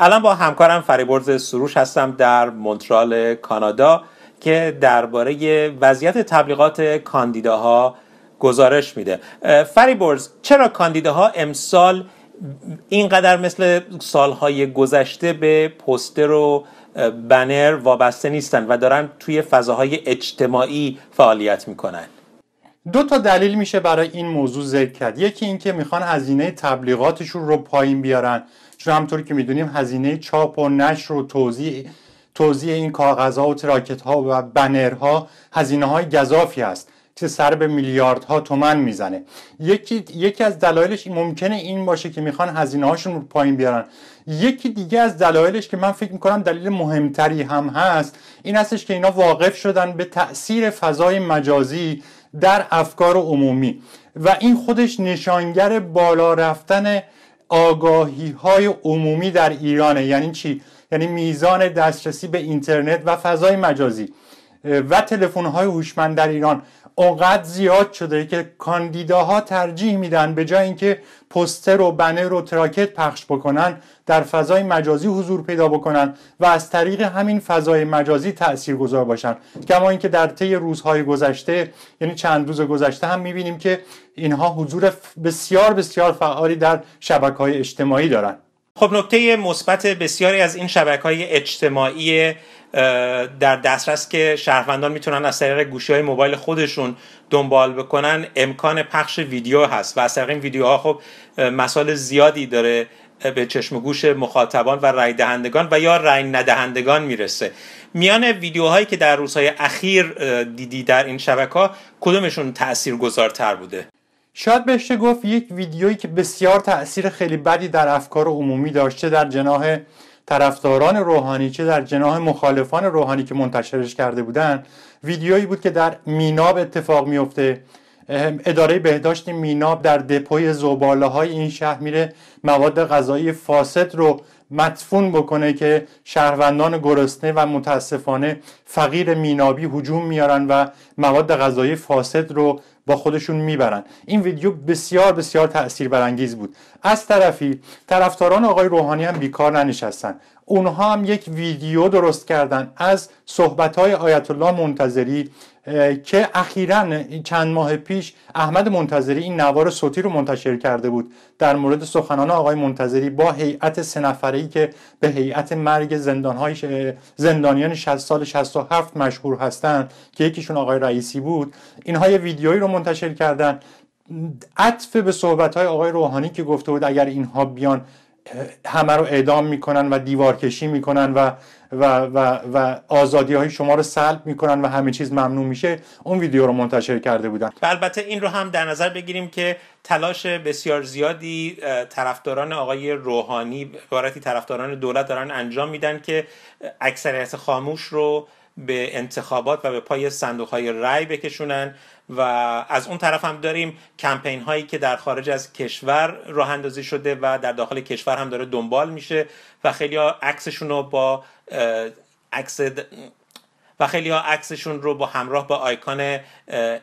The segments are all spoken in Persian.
الان با همکارم فریبرز سروش هستم در مونترال کانادا که درباره وضعیت تبلیغات کاندیداها گزارش میده فریبرز چرا کاندیداها امسال اینقدر مثل سالهای گذشته به پوستر و بنر وابسته نیستن و دارن توی فضاهای اجتماعی فعالیت میکنن دو تا دلیل میشه برای این موضوع ذکر کرد یکی اینکه میخوان هزینه تبلیغاتشون رو پایین بیارن چون همطور که میدونیم هزینه چاپ و نشر و توزیع توزیع این کاغذها و تراکت ها و بنرها هزینه های گذافی هست که سر به میلیاردها تومن میزنه یکی یکی از دلایلش ممکنه این باشه که میخوان هزینه هاشون رو پایین بیارن یکی دیگه از دلایلش که من فکر میکنم دلیل مهمتری هم هست این هستش که اینا واقف شدن به تاثیر فضای مجازی در افکار عمومی و این خودش نشانگر بالا رفتن آگاهی های عمومی در ایرانه یعنی چی؟ یعنی میزان دسترسی به اینترنت و فضای مجازی و تلفن های هوشمند در ایران اونقدر زیاد شده که کاندیداها ترجیح میدن به جای اینکه پوستر و بنر و تراکت پخش بکنن در فضای مجازی حضور پیدا بکنن و از طریق همین فضای مجازی گذار باشن کما اینکه در طی روزهای گذشته یعنی چند روز گذشته هم میبینیم که اینها حضور بسیار بسیار فعالی در شبکه های اجتماعی دارن خب نکته مثبت بسیاری از این شبکه های اجتماعی در دسترس که شهروندان میتونن از طریق گوشی های موبایل خودشون دنبال بکنن امکان پخش ویدیو هست و از طریق این ویدیوها خب مسائل زیادی داره به چشم گوش مخاطبان و رای دهندگان و یا رای ندهندگان میرسه میان ویدیوهایی که در روزهای اخیر دیدی در این شبکه ها کدومشون تأثیر گذارتر بوده شاید بهشته گفت یک ویدیویی که بسیار تاثیر خیلی بدی در افکار عمومی داشته در جناه طرفداران روحانی چه در جناه مخالفان روحانی که منتشرش کرده بودند ویدیویی بود که در میناب اتفاق میفته اداره بهداشت میناب در دپوی زباله های این شهر میره مواد غذایی فاسد رو مدفون بکنه که شهروندان گرسنه و متاسفانه فقیر مینابی هجوم میارن و مواد غذایی فاسد رو با خودشون میبرن این ویدیو بسیار بسیار تأثیر برانگیز بود از طرفی طرفداران آقای روحانی هم بیکار ننشستن اونها هم یک ویدیو درست کردن از صحبت های آیت الله منتظری که اخیرا چند ماه پیش احمد منتظری این نوار صوتی رو منتشر کرده بود در مورد سخنان آقای منتظری با هیئت سه ای که به هیئت مرگ زندانهای ش... زندانیان 60 سال 67 مشهور هستند که یکیشون آقای رئیسی بود اینها یه ویدیویی رو منتشر کردن عطف به صحبت های آقای روحانی که گفته بود اگر اینها بیان همه رو اعدام میکنن و دیوارکشی میکنن و و, و, و آزادی های شما رو سلب میکنن و همه چیز ممنوع میشه اون ویدیو رو منتشر کرده بودن البته این رو هم در نظر بگیریم که تلاش بسیار زیادی طرفداران آقای روحانی عبارتی طرفداران دولت دارن انجام میدن که اکثریت خاموش رو به انتخابات و به پای صندوق های رای بکشونن و از اون طرف هم داریم کمپین هایی که در خارج از کشور راه اندازی شده و در داخل کشور هم داره دنبال میشه و خیلی عکسشون رو با عکس و خیلی ها عکسشون رو با همراه با آیکان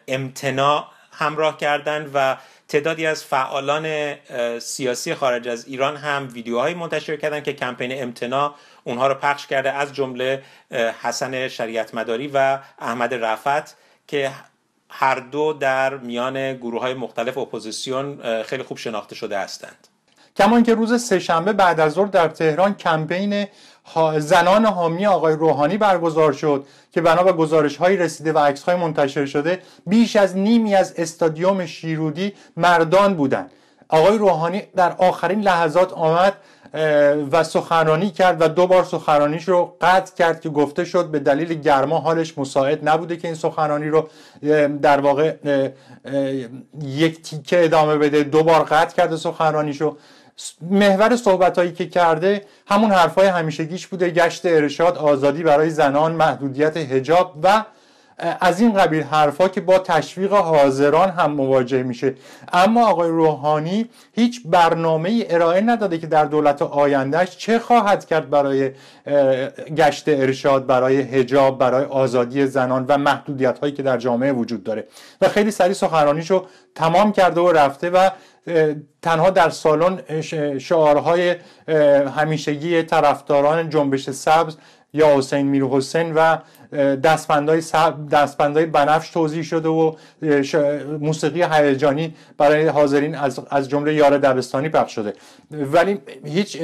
امتناع همراه کردن و تعدادی از فعالان سیاسی خارج از ایران هم ویدیوهایی منتشر کردن که کمپین امتناع اونها رو پخش کرده از جمله حسن شریعت مداری و احمد رفت که هر دو در میان گروه های مختلف اپوزیسیون خیلی خوب شناخته شده هستند کمان که روز سهشنبه بعد از ظهر در تهران کمپین زنان حامی آقای روحانی برگزار شد که بنا به گزارش های رسیده و عکس های منتشر شده بیش از نیمی از استادیوم شیرودی مردان بودند آقای روحانی در آخرین لحظات آمد و سخنرانی کرد و دو بار سخنرانیش رو قطع کرد که گفته شد به دلیل گرما حالش مساعد نبوده که این سخنرانی رو در واقع یک تیکه ادامه بده دو بار قطع کرده سخنرانیش رو محور صحبت هایی که کرده همون حرفای همیشگیش بوده گشت ارشاد آزادی برای زنان محدودیت هجاب و از این قبیل حرفها که با تشویق حاضران هم مواجه میشه اما آقای روحانی هیچ برنامه ای ارائه نداده که در دولت آیندهش چه خواهد کرد برای گشت ارشاد برای هجاب برای آزادی زنان و محدودیت هایی که در جامعه وجود داره و خیلی سریع سخنرانیشو تمام کرده و رفته و تنها در سالن شعارهای همیشگی طرفداران جنبش سبز یا حسین میر حسین و دستبندهای دستبندهای بنفش توضیح شده و موسیقی هیجانی برای حاضرین از, از جمله یار دبستانی پخش شده ولی هیچ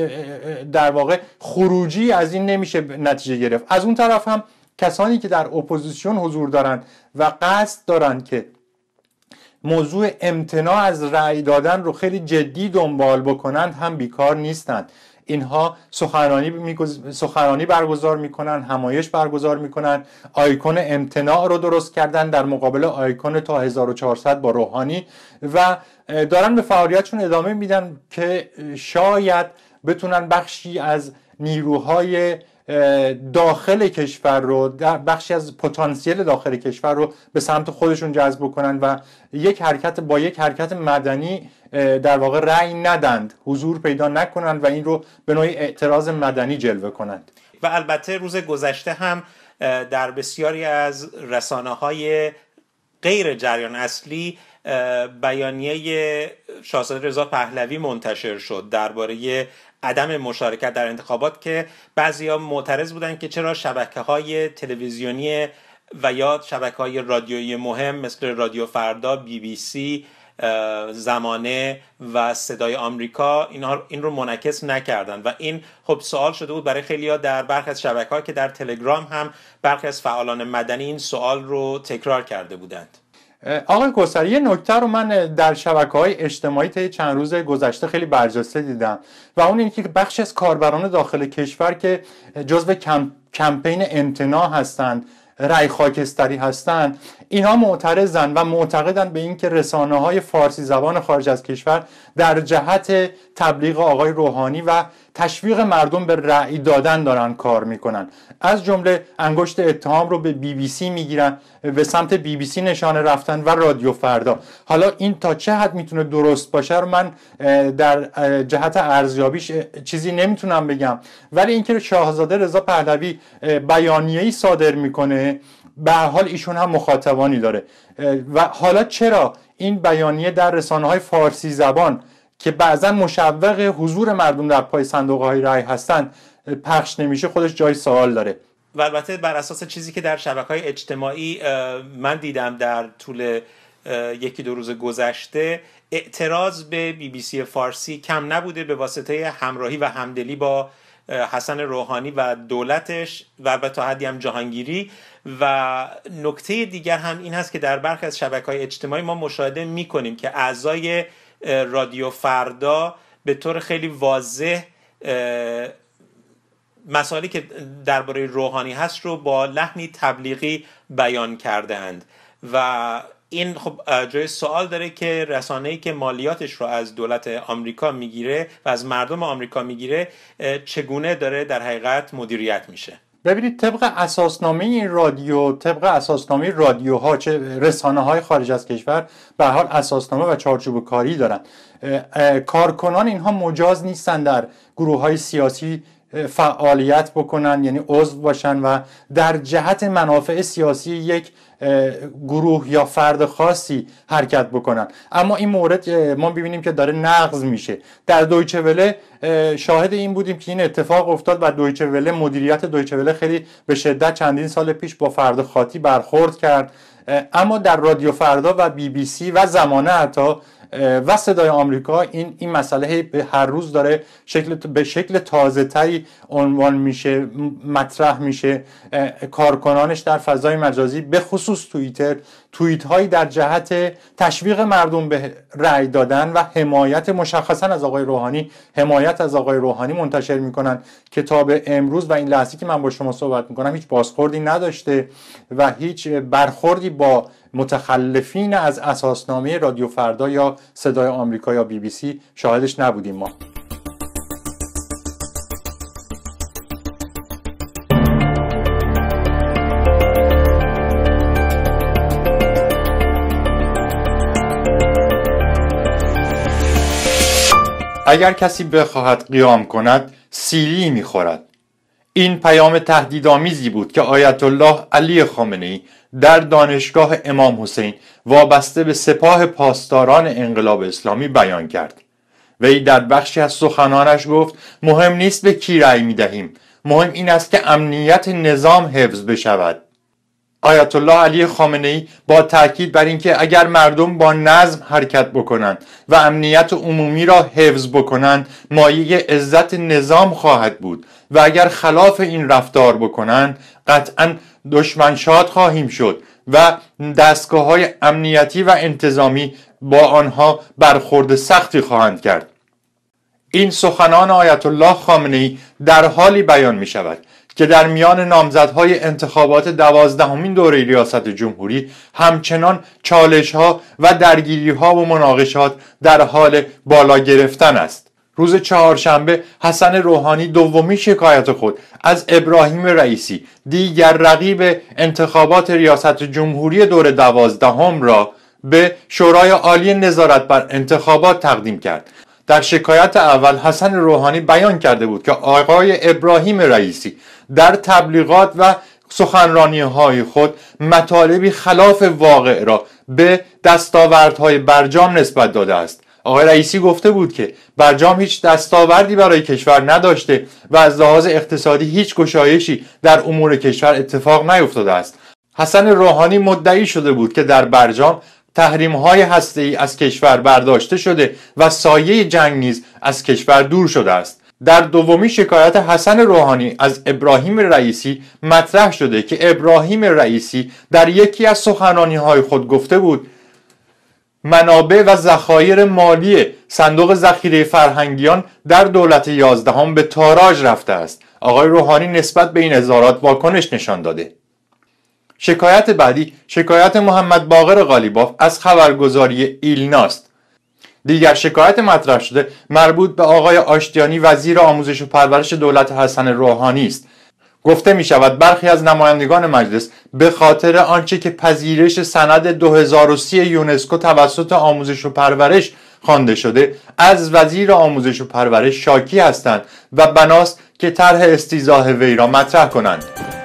در واقع خروجی از این نمیشه نتیجه گرفت از اون طرف هم کسانی که در اپوزیسیون حضور دارند و قصد دارند که موضوع امتناع از رأی دادن رو خیلی جدی دنبال بکنند هم بیکار نیستند اینها سخنرانی, سخنرانی برگزار میکنن همایش برگزار میکنن آیکون امتناع رو درست کردن در مقابل آیکون تا 1400 با روحانی و دارن به فعالیتشون ادامه میدن که شاید بتونن بخشی از نیروهای داخل کشور رو بخشی از پتانسیل داخل کشور رو به سمت خودشون جذب کنند و یک حرکت با یک حرکت مدنی در واقع رأی ندند حضور پیدا نکنند و این رو به نوعی اعتراض مدنی جلوه کنند و البته روز گذشته هم در بسیاری از رسانه های غیر جریان اصلی بیانیه شاهزاده رضا پهلوی منتشر شد درباره عدم مشارکت در انتخابات که بعضیا معترض بودن که چرا شبکه های تلویزیونی و یا شبکه های رادیویی مهم مثل رادیو فردا، بی بی سی، زمانه و صدای آمریکا این رو منعکس نکردن و این خب سوال شده بود برای خیلیها در برخی از شبکه‌ها که در تلگرام هم برخی از فعالان مدنی این سوال رو تکرار کرده بودند آقای گوسری یه نکته رو من در شبکه های اجتماعی طی چند روز گذشته خیلی برجسته دیدم و اون اینکه بخش از کاربران داخل کشور که جزو کمپین امتناع هستند رای خاکستری هستند اینها معترضن و معتقدن به اینکه رسانه های فارسی زبان خارج از کشور در جهت تبلیغ آقای روحانی و تشویق مردم به رأی دادن دارن کار میکنن از جمله انگشت اتهام رو به بی بی سی میگیرن به سمت بی بی سی نشانه رفتن و رادیو فردا حالا این تا چه حد میتونه درست باشه رو من در جهت ارزیابیش چیزی نمیتونم بگم ولی اینکه شاهزاده رضا پهلوی بیانیه‌ای صادر میکنه به حال ایشون هم مخاطبانی داره و حالا چرا این بیانیه در رسانه های فارسی زبان که بعضا مشوق حضور مردم در پای صندوق های رای هستند پخش نمیشه خودش جای سوال داره و البته بر اساس چیزی که در شبکه های اجتماعی من دیدم در طول یکی دو روز گذشته اعتراض به بی بی سی فارسی کم نبوده به واسطه همراهی و همدلی با حسن روحانی و دولتش و به تا حدی هم جهانگیری و نکته دیگر هم این هست که در برخی از شبکه های اجتماعی ما مشاهده می کنیم که اعضای رادیو فردا به طور خیلی واضح مسائلی که درباره روحانی هست رو با لحنی تبلیغی بیان کرده و این خب جای سوال داره که ای که مالیاتش رو از دولت آمریکا میگیره و از مردم آمریکا میگیره چگونه داره در حقیقت مدیریت میشه ببینید طبق اساسنامه این رادیو طبق اساسنامه رادیوها چه رسانه های خارج از کشور به حال اساسنامه و چارچوب کاری دارن کارکنان اینها مجاز نیستن در گروه های سیاسی فعالیت بکنن یعنی عضو باشن و در جهت منافع سیاسی یک گروه یا فرد خاصی حرکت بکنن اما این مورد ما ببینیم که داره نقض میشه در دویچه وله شاهد این بودیم که این اتفاق افتاد و دویچه وله مدیریت دویچه وله خیلی به شدت چندین سال پیش با فرد خاطی برخورد کرد اما در رادیو فردا و بی بی سی و زمانه حتی و صدای آمریکا این این مسئله به هر روز داره شکل به شکل تازه تری عنوان میشه مطرح میشه کارکنانش در فضای مجازی به خصوص توییتر توییت هایی در جهت تشویق مردم به رأی دادن و حمایت مشخصا از آقای روحانی حمایت از آقای روحانی منتشر میکنن کتاب امروز و این لحظه که من با شما صحبت میکنم هیچ بازخوردی نداشته و هیچ برخوردی با متخلفین از اساسنامه رادیو فردا یا صدای آمریکا یا بی بی سی شاهدش نبودیم ما اگر کسی بخواهد قیام کند سیلی میخورد این پیام تهدیدآمیزی بود که آیت الله علی خامنه ای در دانشگاه امام حسین وابسته به سپاه پاسداران انقلاب اسلامی بیان کرد وی در بخشی از سخنانش گفت مهم نیست به کی رأی می دهیم مهم این است که امنیت نظام حفظ بشود آیت الله علی خامنه ای با تاکید بر اینکه اگر مردم با نظم حرکت بکنند و امنیت عمومی را حفظ بکنند مایه عزت نظام خواهد بود و اگر خلاف این رفتار بکنند قطعا دشمن خواهیم شد و دستگاه های امنیتی و انتظامی با آنها برخورد سختی خواهند کرد این سخنان آیت الله خامنه ای در حالی بیان می شود که در میان نامزدهای انتخابات دوازدهمین دوره ریاست جمهوری همچنان چالش ها و درگیری ها و مناقشات در حال بالا گرفتن است روز چهارشنبه حسن روحانی دومی شکایت خود از ابراهیم رئیسی دیگر رقیب انتخابات ریاست جمهوری دور دوازدهم را به شورای عالی نظارت بر انتخابات تقدیم کرد در شکایت اول حسن روحانی بیان کرده بود که آقای ابراهیم رئیسی در تبلیغات و سخنرانی های خود مطالبی خلاف واقع را به دستاوردهای برجام نسبت داده است آقای رئیسی گفته بود که برجام هیچ دستاوردی برای کشور نداشته و از لحاظ اقتصادی هیچ گشایشی در امور کشور اتفاق نیفتاده است حسن روحانی مدعی شده بود که در برجام تحریم های هسته ای از کشور برداشته شده و سایه جنگ نیز از کشور دور شده است در دومی شکایت حسن روحانی از ابراهیم رئیسی مطرح شده که ابراهیم رئیسی در یکی از سخنانی های خود گفته بود منابع و ذخایر مالی صندوق ذخیره فرهنگیان در دولت یازدهم به تاراج رفته است آقای روحانی نسبت به این اظهارات واکنش نشان داده شکایت بعدی شکایت محمد باقر غالیباف از خبرگزاری ایلناست دیگر شکایت مطرح شده مربوط به آقای آشتیانی وزیر آموزش و پرورش دولت حسن روحانی است گفته می شود برخی از نمایندگان مجلس به خاطر آنچه که پذیرش سند 2030 یونسکو توسط آموزش و پرورش خوانده شده از وزیر آموزش و پرورش شاکی هستند و بناست که طرح استیزاه وی را مطرح کنند